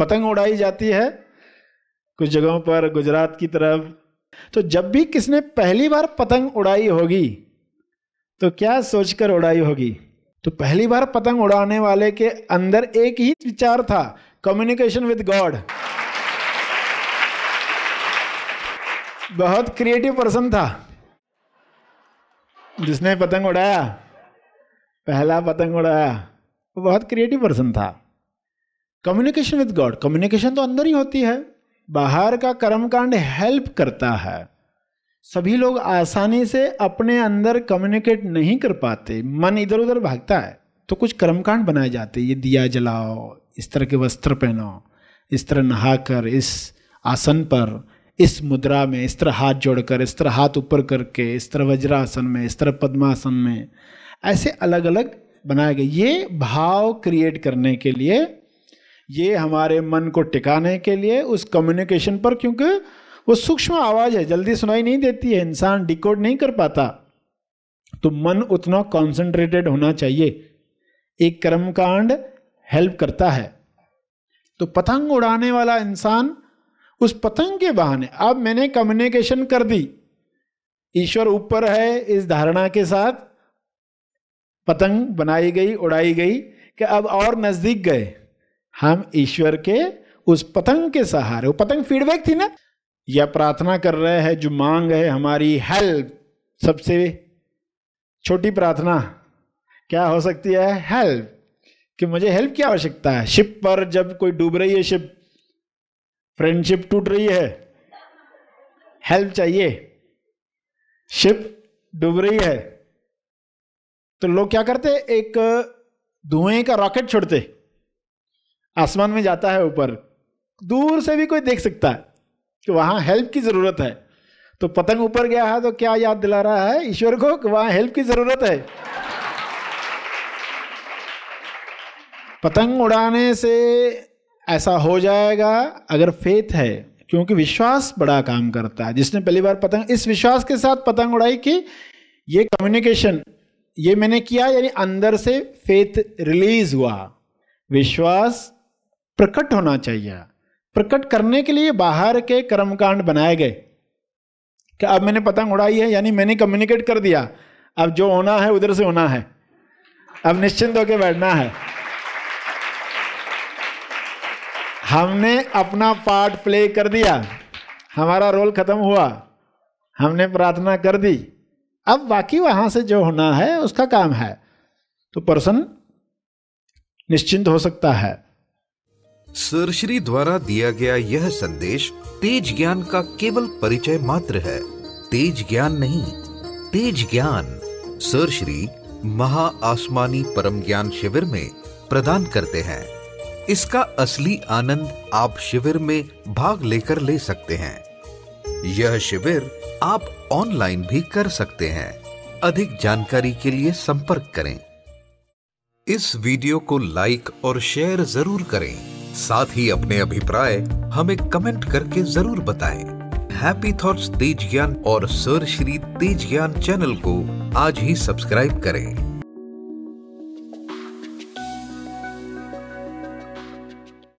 पतंग उड़ाई जाती है कुछ जगहों पर गुजरात की तरफ तो जब भी किसने पहली बार पतंग उड़ाई होगी तो क्या सोचकर उड़ाई होगी तो पहली बार पतंग उड़ाने वाले के अंदर एक ही विचार था कम्युनिकेशन विद गॉड बहुत क्रिएटिव पर्सन था जिसने पतंग उड़ाया पहला पतंग उड़ाया वो बहुत क्रिएटिव पर्सन था कम्युनिकेशन विद गॉड कम्युनिकेशन तो अंदर ही होती है बाहर का कर्मकांड हेल्प करता है सभी लोग आसानी से अपने अंदर कम्युनिकेट नहीं कर पाते मन इधर उधर भागता है तो कुछ कर्मकांड बनाए जाते ये दिया जलाओ इस तरह के वस्त्र पहनो इस तरह नहाकर इस आसन पर इस मुद्रा में इस तरह हाथ जोड़कर इस तरह हाथ ऊपर करके इस तरह वज्रासन में इस तरह पद्मासन में ऐसे अलग अलग बनाए गए ये भाव क्रिएट करने के लिए ये हमारे मन को टिकाने के लिए उस कम्युनिकेशन पर क्योंकि वो सूक्ष्म आवाज़ है जल्दी सुनाई नहीं देती है इंसान डिकोड नहीं कर पाता तो मन उतना कॉन्सेंट्रेटेड होना चाहिए एक कर्मकांड हेल्प करता है तो पतंग उड़ाने वाला इंसान उस पतंग के बहाने अब मैंने कम्युनिकेशन कर दी ईश्वर ऊपर है इस धारणा के साथ पतंग बनाई गई उड़ाई गई कि अब और नज़दीक गए हम ईश्वर के उस पतंग के सहारे वो पतंग फीडबैक थी ना या प्रार्थना कर रहे हैं जो मांग है हमारी हेल्प सबसे छोटी प्रार्थना क्या हो सकती है हेल्प कि मुझे हेल्प की आवश्यकता है शिप पर जब कोई डूब रही है शिप फ्रेंडशिप टूट रही है हेल्प चाहिए शिप डूब रही है तो लोग क्या करते एक धुएं का रॉकेट छोड़ते आसमान में जाता है ऊपर दूर से भी कोई देख सकता है कि वहां हेल्प की ज़रूरत है तो पतंग ऊपर गया है तो क्या याद दिला रहा है ईश्वर को कि वहां हेल्प की ज़रूरत है पतंग उड़ाने से ऐसा हो जाएगा अगर फेथ है क्योंकि विश्वास बड़ा काम करता है जिसने पहली बार पतंग इस विश्वास के साथ पतंग उड़ाई कि ये कम्युनिकेशन ये मैंने किया यानी अंदर से फेथ रिलीज हुआ विश्वास प्रकट होना चाहिए प्रकट करने के लिए बाहर के कर्मकांड बनाए गए कि अब मैंने पतंग उड़ाई है यानी मैंने कम्युनिकेट कर दिया अब जो होना है उधर से होना है अब निश्चिंत होकर बैठना है हमने अपना पार्ट प्ले कर दिया हमारा रोल खत्म हुआ हमने प्रार्थना कर दी अब बाकी वहां से जो होना है उसका काम है तो पर्सन निश्चिंत हो सकता है सरश्री द्वारा दिया गया यह संदेश तेज ज्ञान का केवल परिचय मात्र है तेज ज्ञान नहीं तेज ज्ञान सरश्री महा आसमानी परम ज्ञान शिविर में प्रदान करते हैं इसका असली आनंद आप शिविर में भाग लेकर ले सकते हैं यह शिविर आप ऑनलाइन भी कर सकते हैं अधिक जानकारी के लिए संपर्क करें इस वीडियो को लाइक और शेयर जरूर करें साथ ही अपने अभिप्राय हमें कमेंट करके जरूर बताएं। हैप्पी थॉट्स तेज ज्ञान और सर श्री तेज ज्ञान चैनल को आज ही सब्सक्राइब करें